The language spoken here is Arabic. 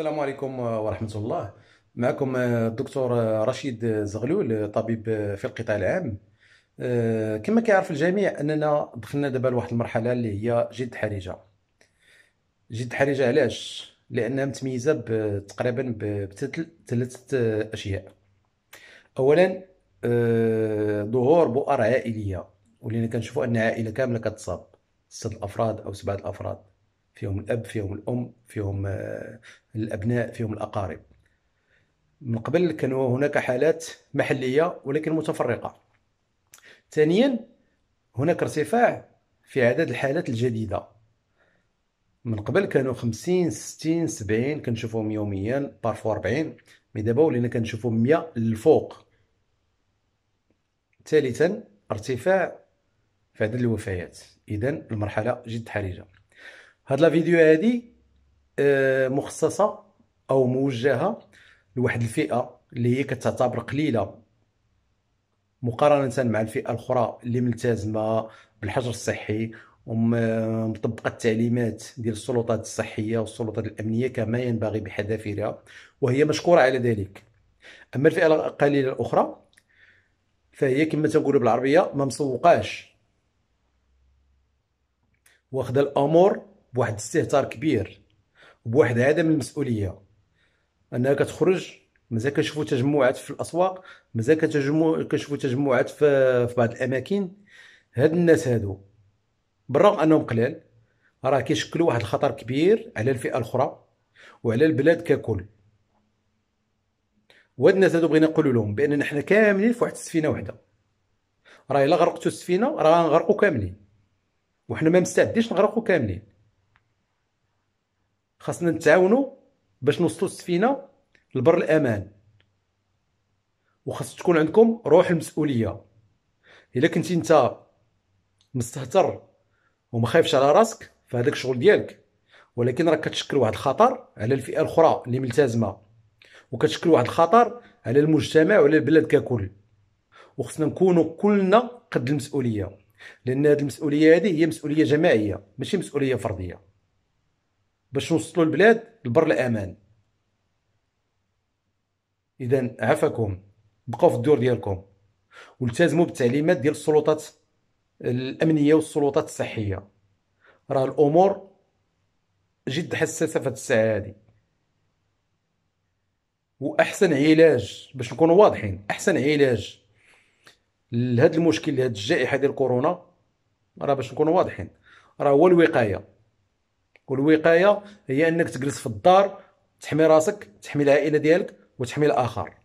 السلام عليكم ورحمة الله معكم آه، الدكتور آه، رشيد آه، زغلول طبيب في القطاع العام كما كيعرف الجميع أننا دخلنا دابا لواحد المرحلة اللي هي جد حرجة جد حرجة علاش؟ لأنها متميزة تقريبا بثلاثة أشياء أولا ظهور بؤر عائلية ولينا كنشوفوا أن عائلة كاملة كتصاب ست أفراد أو سبعة أفراد فيهم الاب فيهم الام فيهم آه، الابناء فيهم الاقارب من قبل كانوا هناك حالات محليه ولكن متفرقه ثانيا هناك ارتفاع في عدد الحالات الجديده من قبل كانوا 50 60 70 كنشوفهم يوميا بارفو 40 مي دابا ولينا كنشوفوا 100 للفوق ثالثا ارتفاع في عدد الوفيات اذا المرحله جد حرجه هاد لا فيديو هادي آه، مخصصه او موجهه لواحد الفئه اللي هي كتعتبر قليله مقارنه مع الفئه الاخرى اللي ملتزمه بالحجر الصحي ومطبقه التعليمات ديال السلطات الصحيه والسلطات الامنيه كما ينبغي بحذافيرها وهي مشكوره على ذلك اما الفئه القليله الاخرى فهي كما تنقولوا بالعربيه ما مسوقاش واخد الامور بواحد الاستهتار كبير وبواحد عدم المسؤوليه انها كتخرج مازال كنشوفوا تجمعات في الاسواق مازال كتجمع كنشوفوا تجمعات في, في بعض الاماكن هاد الناس هادو بالرغم انهم قلال راه كيشكلوا واحد الخطر كبير على الفئه الاخرى وعلى البلاد ككل وهاد الناس هادو بغينا نقول لهم باننا حنا كاملين في واحد السفينه وحده راه الا غرقتوا السفينه راه غنغرقوا كاملين وحنا ما مستعدينش نغرقوا كاملين خاصنا نتعاونوا باش نوصلوا السفينه لبر الامان وخاص تكون عندكم روح المسؤوليه الا كنتي انت مستهتر وما خايفش على راسك فهداك الشغل ديالك ولكن راك كتشكل واحد الخطر على الفئه الاخرى اللي ملتزمه وكتشكل واحد الخطر على المجتمع وعلى البلاد ككل وخصنا نكونوا كلنا قد المسؤوليه لان هذه المسؤوليه هذه هي مسؤوليه جماعيه ماشي مسؤوليه فرديه باش نوصلوا البلاد لبر الامان اذا عفاكم بقاو في الدور ديالكم والتزموا بالتعليمات ديال السلطات الامنيه والسلطات الصحيه راه الامور جد حساسه في الساعه هذه واحسن علاج باش نكونوا واضحين احسن علاج لهذا المشكل لهذه الجائحه ديال كورونا راه باش نكونوا واضحين راه هو الوقايه والوقايه هي انك تجلس في الدار تحمي راسك تحمي العائله ديالك وتحمي الاخر